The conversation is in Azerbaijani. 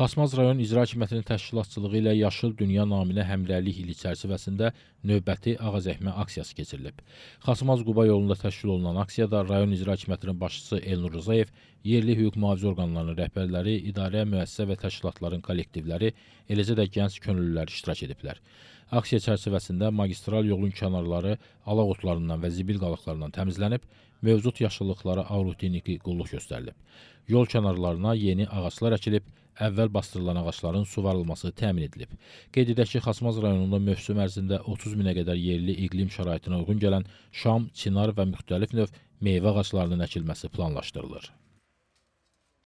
Xasmaz rayon İcra Hakimiyyətinin təşkilatçılığı ilə Yaşıl Dünya naminə həmrəylik ili çərçivəsində növbəti ağazəhmə aksiyası keçirilib. Xasmaz Quba yolunda təşkil olunan aksiyada rayon İcra Hakimiyyətinin başçısı Elnur Rızayev, yerli hüquq mühafizə orqanlarının rəhbərləri, idarə, müəssisə və təşkilatların kollektivləri, eləcə də gənc könüllülər iştirak ediblər. Aksiya çərçivəsində magistral yolun kənarları alaq otlarından və zibil qalıqlarından təmizlənib, mövcud yaşıllıqlara aerodiniki qulluq göstərilib. Yol kənarlarına yeni ağaclar əkilib, əvvəl bastırılan ağacların suvarılması təmin edilib. Qeyd edək ki, Xasmaz rayonunda mövsüm ərzində 30 minə qədər yerli iqlim şəraitinə uyğun gələn şam, çinar və müxtəlif növ meyvə ağaclarının əkilməsi planlaşdırılır.